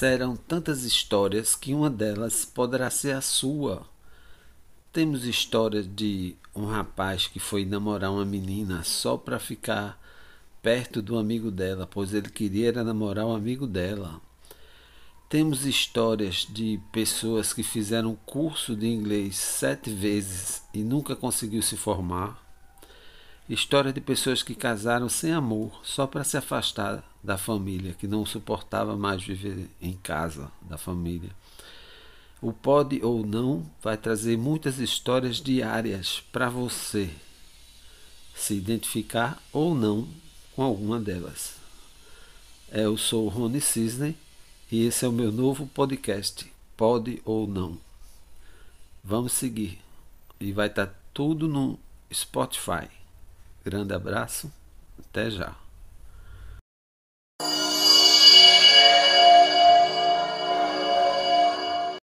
Serão tantas histórias que uma delas poderá ser a sua. Temos história de um rapaz que foi namorar uma menina só para ficar perto do amigo dela, pois ele queria namorar o amigo dela. Temos histórias de pessoas que fizeram curso de inglês sete vezes e nunca conseguiu se formar. História de pessoas que casaram sem amor, só para se afastar da família, que não suportava mais viver em casa da família. O Pode ou Não vai trazer muitas histórias diárias para você se identificar ou não com alguma delas. É, eu sou Rony Cisne e esse é o meu novo podcast, Pode ou Não. Vamos seguir. E vai estar tá tudo no Spotify. Grande abraço, até já.